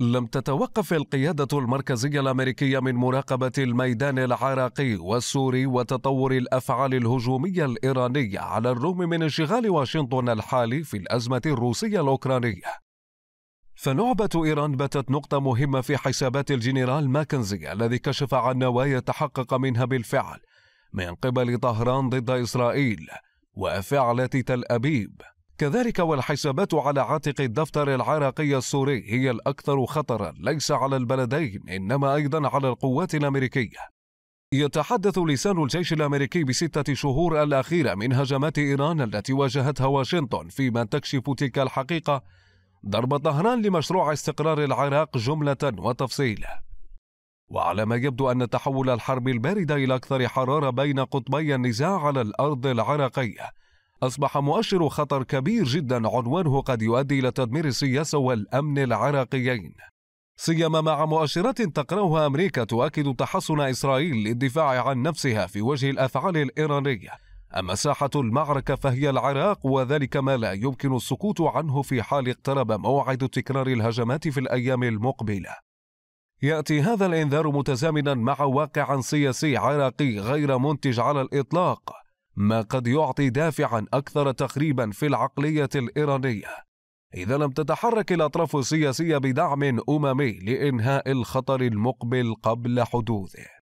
لم تتوقف القيادة المركزية الأمريكية من مراقبة الميدان العراقي والسوري وتطور الأفعال الهجومية الإيرانية على الرغم من انشغال واشنطن الحالي في الأزمة الروسية الأوكرانية. فنعبة إيران باتت نقطة مهمة في حسابات الجنرال ماكنزي الذي كشف عن نوايا تحقق منها بالفعل من قبل طهران ضد إسرائيل وفعلة تل أبيب كذلك والحسابات على عاتق الدفتر العراقي السوري هي الأكثر خطرا ليس على البلدين إنما أيضا على القوات الأمريكية يتحدث لسان الجيش الأمريكي بستة شهور الأخيرة من هجمات إيران التي واجهتها واشنطن فيما تكشف تلك الحقيقة ضرب طهران لمشروع استقرار العراق جملة وتفصيلا وعلى ما يبدو أن تحول الحرب الباردة إلى أكثر حرارة بين قطبي النزاع على الأرض العراقية أصبح مؤشر خطر كبير جدا عنوانه قد يؤدي إلى تدمير السياسة والأمن العراقيين سيما مع مؤشرات تقرأها أمريكا تؤكد تحصن إسرائيل للدفاع عن نفسها في وجه الأفعال الإيرانية أما ساحة المعركة فهي العراق وذلك ما لا يمكن السكوت عنه في حال اقترب موعد تكرار الهجمات في الأيام المقبلة يأتي هذا الإنذار متزامنا مع واقع سياسي عراقي غير منتج على الإطلاق ما قد يعطي دافعا أكثر تخريبا في العقلية الإيرانية إذا لم تتحرك الأطراف السياسية بدعم أممي لإنهاء الخطر المقبل قبل حدوثه